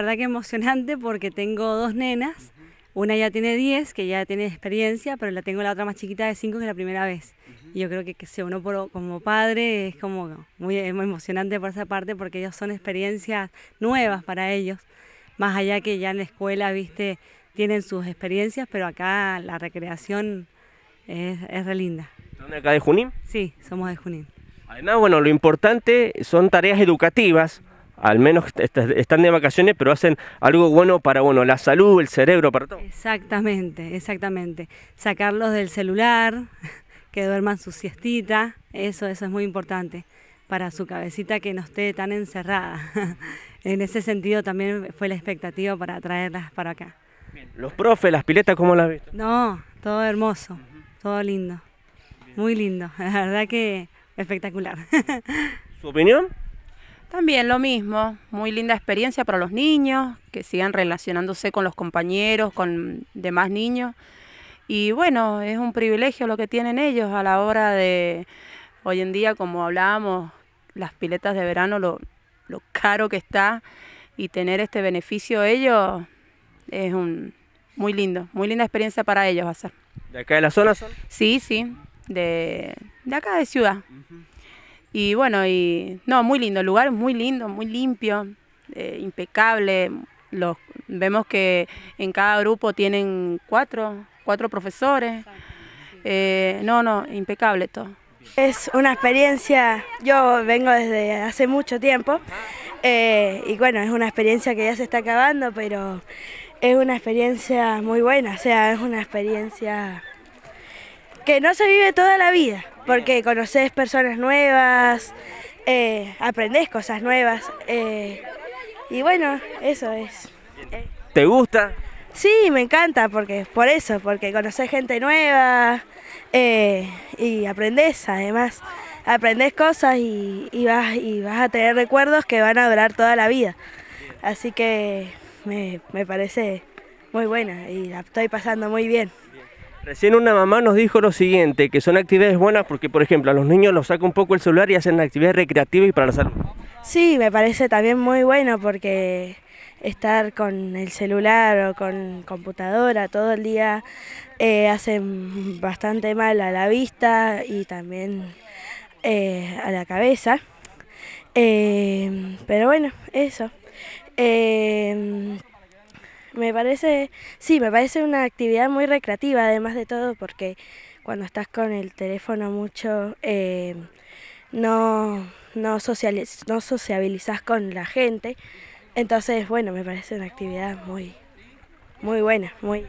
verdad que emocionante porque tengo dos nenas. Una ya tiene 10, que ya tiene experiencia, pero la tengo la otra más chiquita de 5, que es la primera vez. Y yo creo que, que uno como padre es como muy, muy, emocionante por esa parte porque ellos son experiencias nuevas para ellos. Más allá que ya en la escuela, viste, tienen sus experiencias, pero acá la recreación es, relinda. re linda. acá de Junín? Sí, somos de Junín. Además, bueno, lo importante son tareas educativas al menos están de vacaciones, pero hacen algo bueno para bueno, la salud, el cerebro, para todo. Exactamente, exactamente. Sacarlos del celular, que duerman su siestita, eso, eso es muy importante para su cabecita que no esté tan encerrada. en ese sentido también fue la expectativa para traerlas para acá. Los profes, las piletas, ¿cómo las viste? No, todo hermoso, todo lindo, muy lindo, la verdad que espectacular. ¿Su opinión? También lo mismo, muy linda experiencia para los niños, que sigan relacionándose con los compañeros, con demás niños. Y bueno, es un privilegio lo que tienen ellos a la hora de, hoy en día, como hablábamos, las piletas de verano, lo, caro que está, y tener este beneficio ellos es un muy lindo, muy linda experiencia para ellos ¿De acá de la zona Sí, sí, de, acá de ciudad. Y bueno, y no, muy lindo, el lugar es muy lindo, muy limpio, eh, impecable. Los, vemos que en cada grupo tienen cuatro, cuatro profesores. Eh, no, no, impecable todo. Es una experiencia, yo vengo desde hace mucho tiempo eh, y bueno, es una experiencia que ya se está acabando, pero es una experiencia muy buena, o sea, es una experiencia que no se vive toda la vida, porque conoces personas nuevas, eh, aprendes cosas nuevas. Eh, y bueno, eso es. ¿Te gusta? Sí, me encanta, porque por eso, porque conoces gente nueva eh, y aprendes además. Aprendes cosas y, vas, y vas a tener recuerdos que van a durar toda la vida. Así que me, me parece muy buena y la estoy pasando muy bien. Recién una mamá nos dijo lo siguiente, que son actividades buenas porque, por ejemplo, a los niños los saca un poco el celular y hacen actividades recreativas y para la salud. Sí, me parece también muy bueno porque estar con el celular o con computadora todo el día eh, hace bastante mal a la vista y también eh, a la cabeza. Eh, pero bueno, eso me parece, sí, me parece una actividad muy recreativa, además de todo, porque cuando estás con el teléfono mucho, eh, no, no, no sociabilizas con la gente. Entonces, bueno, me parece una actividad muy, muy buena, muy...